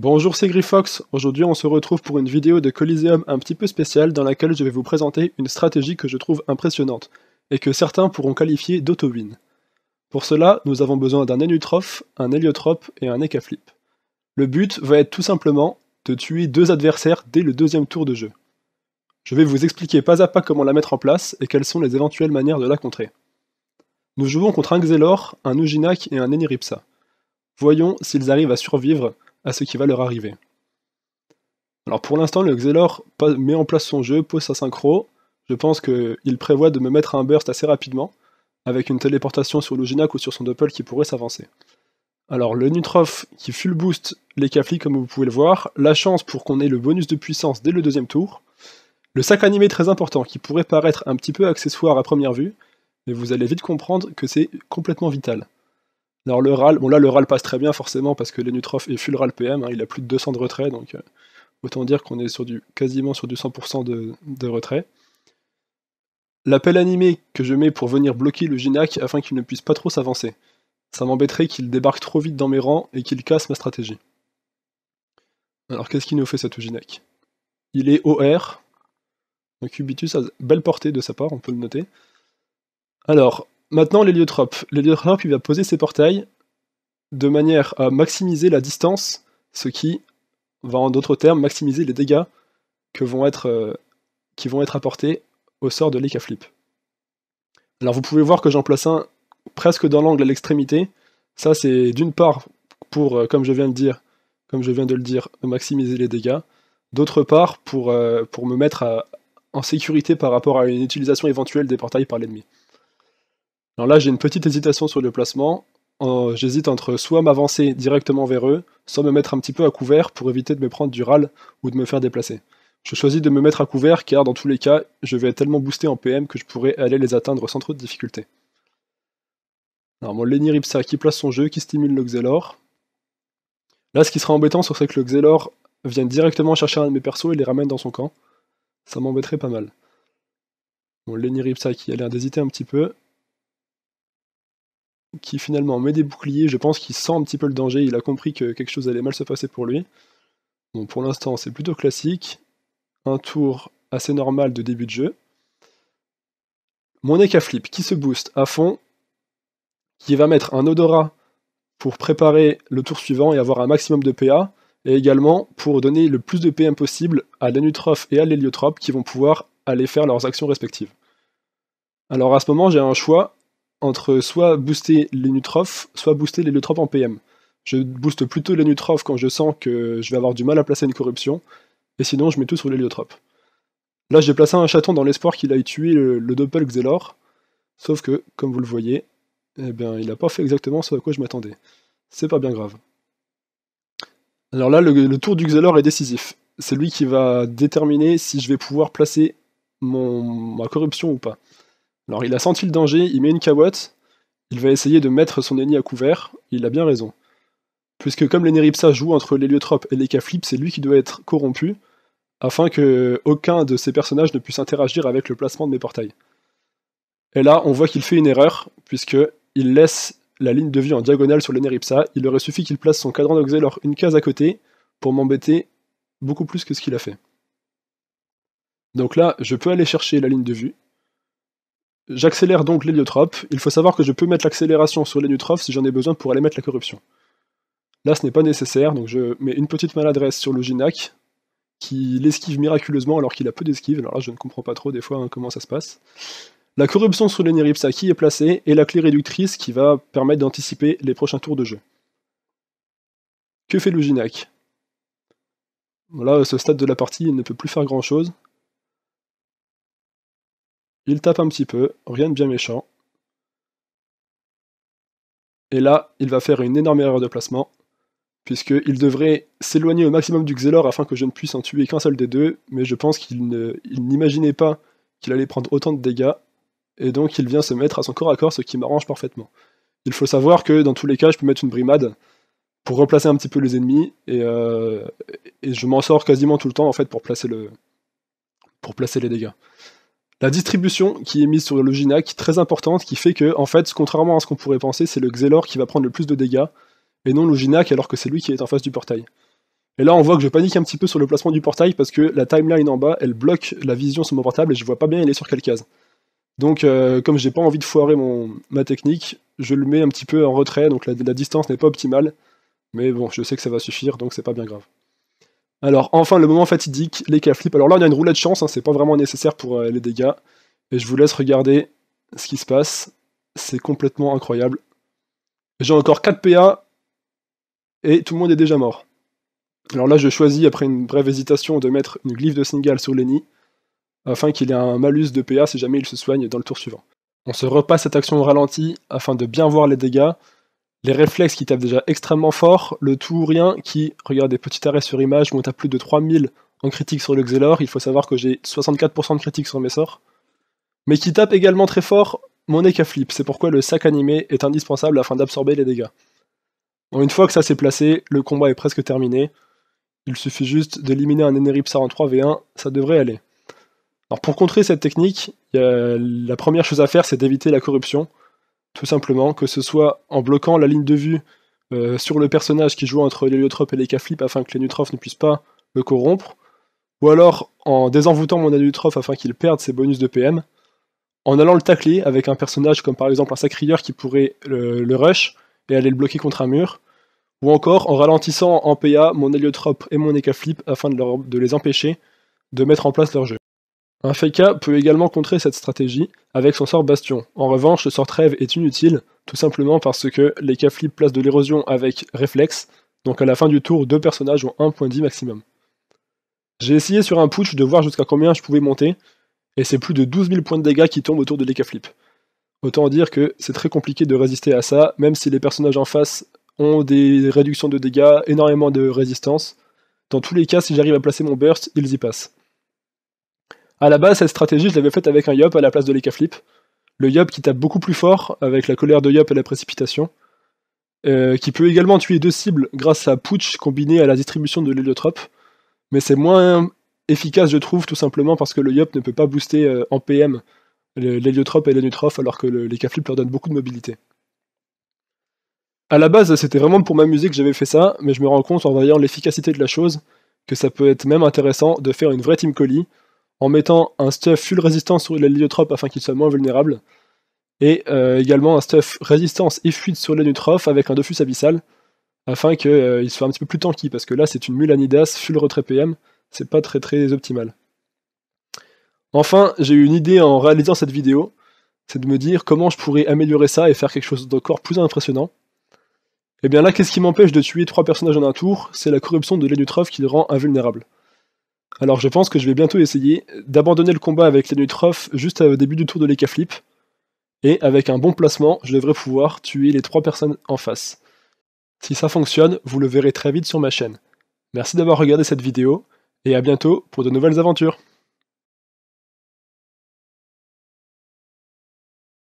Bonjour c'est Grifox, aujourd'hui on se retrouve pour une vidéo de Coliseum un petit peu spéciale dans laquelle je vais vous présenter une stratégie que je trouve impressionnante, et que certains pourront qualifier d'auto-win. Pour cela, nous avons besoin d'un Enutroph, un héliotrope et un écaflip. Le but va être tout simplement de tuer deux adversaires dès le deuxième tour de jeu. Je vais vous expliquer pas à pas comment la mettre en place et quelles sont les éventuelles manières de la contrer. Nous jouons contre un Xelor, un Uginak et un Eniripsa. Voyons s'ils arrivent à survivre à ce qui va leur arriver. Alors pour l'instant, le Xelor met en place son jeu, pose sa synchro. Je pense qu'il prévoit de me mettre un burst assez rapidement, avec une téléportation sur Loginac ou sur son Doppel qui pourrait s'avancer. Alors le Nutroph qui full boost les Kafli comme vous pouvez le voir, la chance pour qu'on ait le bonus de puissance dès le deuxième tour, le sac animé très important qui pourrait paraître un petit peu accessoire à première vue, mais vous allez vite comprendre que c'est complètement vital. Alors le RAL, bon là le RAL passe très bien forcément parce que l'Enutrof est full RAL PM, hein. il a plus de 200 de retrait, donc euh, autant dire qu'on est sur du, quasiment sur du 100% de, retrait. L'appel animé que je mets pour venir bloquer le Ginac afin qu'il ne puisse pas trop s'avancer. Ça m'embêterait qu'il débarque trop vite dans mes rangs et qu'il casse ma stratégie. Alors qu'est-ce qu'il nous fait cet Ginac Il est OR, donc Ubitus a belle portée de sa part, on peut le noter. Alors, Maintenant, l'héliotrope. L'héliotrope, il va poser ses portails de manière à maximiser la distance, ce qui va en d'autres termes maximiser les dégâts euh, qui vont être apportés au sort de l'Ekaflip. Alors vous pouvez voir que j'en place un presque dans l'angle à l'extrémité. Ça c'est d'une part pour, euh, comme je viens de le dire, maximiser les dégâts. D'autre part pour, euh, me mettre en sécurité par rapport à une utilisation éventuelle des portails par l'ennemi. Alors là, j'ai une petite hésitation sur le placement. Euh, j'hésite entre soit m'avancer directement vers eux, soit me mettre un petit peu à couvert pour éviter de me prendre du râle ou de me faire déplacer. Je choisis de me mettre à couvert car dans tous les cas, je vais être tellement boosté en PM que je pourrais aller les atteindre sans trop de difficultés. Alors mon Lenny Ripsa qui place son jeu, qui stimule le Xelor. Là, ce qui sera embêtant, c'est que le Xelor vienne directement chercher un de mes persos et les ramène dans son camp. Ça m'embêterait pas mal. Mon Lenny Ripsa qui a l'air d'hésiter un petit peu qui finalement met des boucliers. Je pense qu'il sent un petit peu le danger, il a compris que quelque chose allait mal se passer pour lui. Bon, pour l'instant, c'est plutôt classique. Un tour assez normal de début de jeu. Mon Ekaflip flip qui se booste à fond, qui va mettre un odorat pour préparer le tour suivant et avoir un maximum de PA, et également pour donner le plus de PM possible à l'anutrophe et à l'héliotrope qui vont pouvoir aller faire leurs actions respectives. Alors à ce moment, j'ai un choix entre soit booster les soit booster les en PM. Je booste plutôt les quand je sens que je vais avoir du mal à placer une corruption, et sinon je mets tout sur l'héliotrope. Là j'ai placé un chaton dans l'espoir qu'il aille tuer le, Doppel Xelor, sauf que, comme vous le voyez, eh bien, il n'a pas fait exactement ce à quoi je m'attendais. C'est pas bien grave. Alors là, le, tour du Xelor est décisif. C'est lui qui va déterminer si je vais pouvoir placer mon, ma corruption ou pas. Alors il a senti le danger, il met une cabotte, il va essayer de mettre son ennemi à couvert, il a bien raison. Puisque comme l'Eneripsa joue entre l'héliotrope et les c'est lui qui doit être corrompu, afin que aucun de ses personnages ne puisse interagir avec le placement de mes portails. Et là, on voit qu'il fait une erreur, puisque il laisse la ligne de vue en diagonale sur l'Eneripsa, il aurait suffi qu'il place son cadran d'oxylor une case à côté pour m'embêter beaucoup plus que ce qu'il a fait. Donc là, je peux aller chercher la ligne de vue, J'accélère donc l'héliotrope. Il faut savoir que je peux mettre l'accélération sur l'héliotrope si j'en ai besoin pour aller mettre la corruption. Là, ce n'est pas nécessaire, donc je mets une petite maladresse sur le qui l'esquive miraculeusement alors qu'il a peu d'esquive. Alors là, je ne comprends pas trop des fois hein, comment ça se passe. La corruption sur le qui est placée, et la clé réductrice qui va permettre d'anticiper les prochains tours de jeu. Que fait le Voilà Là, ce stade de la partie, il ne peut plus faire grand-chose. Il tape un petit peu, rien de bien méchant. Et là, il va faire une énorme erreur de placement, puisqu'il devrait s'éloigner au maximum du Xelor afin que je ne puisse en tuer qu'un seul des deux, mais je pense qu'il n'imaginait pas qu'il allait prendre autant de dégâts, et donc il vient se mettre à son corps à corps, ce qui m'arrange parfaitement. Il faut savoir que dans tous les cas, je peux mettre une brimade pour replacer un petit peu les ennemis, et, euh, je m'en sors quasiment tout le temps en fait pour placer les dégâts la distribution qui est mise sur le Loginac, très importante, qui fait que, en fait, contrairement à ce qu'on pourrait penser, c'est le Xelor qui va prendre le plus de dégâts, et non Loginac, alors que c'est lui qui est en face du portail. Et là, on voit que je panique un petit peu sur le placement du portail, parce que la timeline en bas, elle bloque la vision sur mon portable, et je vois pas bien il est sur quelle case. Donc, euh, comme j'ai pas envie de foirer ma technique, je le mets un petit peu en retrait, donc la, la distance n'est pas optimale, mais bon, je sais que ça va suffire, donc c'est pas bien grave. Alors enfin le moment fatidique, les cas flippent. Alors là on a une roulette de chance, hein, c'est pas vraiment nécessaire pour euh, les dégâts. Et je vous laisse regarder ce qui se passe. C'est complètement incroyable. J'ai encore 4 PA et tout le monde est déjà mort. Alors là je choisis après une brève hésitation de mettre une glyphe de single sur Lenny afin qu'il ait un malus de PA si jamais il se soigne dans le tour suivant. On se repasse cette action au ralenti afin de bien voir les dégâts les réflexes qui tapent déjà extrêmement fort, le tout ou rien qui, regarde des petits arrêts sur image, monte à plus de 3000 en critique sur le Xelor, il faut savoir que j'ai 64% de critique sur mes sorts, mais qui tape également très fort mon Eka Flip, c'est pourquoi le sac animé est indispensable afin d'absorber les dégâts. Bon, une fois que ça s'est placé, le combat est presque terminé, il suffit juste d'éliminer un Eneripsar en 3v1, ça devrait aller. Alors pour contrer cette technique, la première chose à faire c'est d'éviter la corruption, tout simplement, que ce soit en bloquant la ligne de vue euh, sur le personnage qui joue entre l'héliotrope et les afin que les ne puisse pas le corrompre, ou alors en désenvoûtant mon héliotrope afin qu'il perde ses bonus de PM, en allant le tacler avec un personnage comme par exemple un sacrilleur qui pourrait le, rush et aller le bloquer contre un mur, ou encore en ralentissant en PA mon héliotrope et mon écaflip afin de, de les empêcher de mettre en place leur jeu. Un Feka peut également contrer cette stratégie avec son sort Bastion. En revanche, le sort Trêve est inutile, tout simplement parce que les K-Flip placent de l'érosion avec Réflexe, donc à la fin du tour, deux personnages ont un point 10 maximum. J'ai essayé sur un putsch de voir jusqu'à combien je pouvais monter, et c'est plus de 12 000 points de dégâts qui tombent autour de l'Ekaflip. Autant dire que c'est très compliqué de résister à ça, même si les personnages en face ont des réductions de dégâts, énormément de résistance. Dans tous les cas, si j'arrive à placer mon burst, ils y passent. A la base, cette stratégie, je l'avais faite avec un Yop à la place de l'Ekaflip. Le Yop qui tape beaucoup plus fort avec la colère de Yop et la précipitation. Euh, qui peut également tuer deux cibles grâce à Pooch combiné à la distribution de l'héliotrope. Mais c'est moins efficace, je trouve, tout simplement parce que le Yop ne peut pas booster euh, en PM l'héliotrope et l'anutrophe alors que l'Ekaflip leur donne beaucoup de mobilité. À la base, c'était vraiment pour m'amuser que j'avais fait ça, mais je me rends compte en voyant l'efficacité de la chose que ça peut être même intéressant de faire une vraie team en mettant un stuff full résistance sur les afin qu'il soit moins vulnérable, et euh, également un stuff résistance et fuite sur les avec un Dofus abyssal, afin qu'il euh, soit un petit peu plus tanky, parce que là c'est une mulanidas full retrait PM, c'est pas très très optimal. Enfin, j'ai eu une idée en réalisant cette vidéo, c'est de me dire comment je pourrais améliorer ça et faire quelque chose d'encore plus impressionnant. Et eh bien là, qu'est-ce qui m'empêche de tuer trois personnages en un tour C'est la corruption de l'Enutroph qui le rend invulnérable. Alors je pense que je vais bientôt essayer d'abandonner le combat avec les Nutrophes juste au début du tour de l'Ekaflip, et avec un bon placement, je devrais pouvoir tuer les trois personnes en face. Si ça fonctionne, vous le verrez très vite sur ma chaîne. Merci d'avoir regardé cette vidéo, et à bientôt pour de nouvelles aventures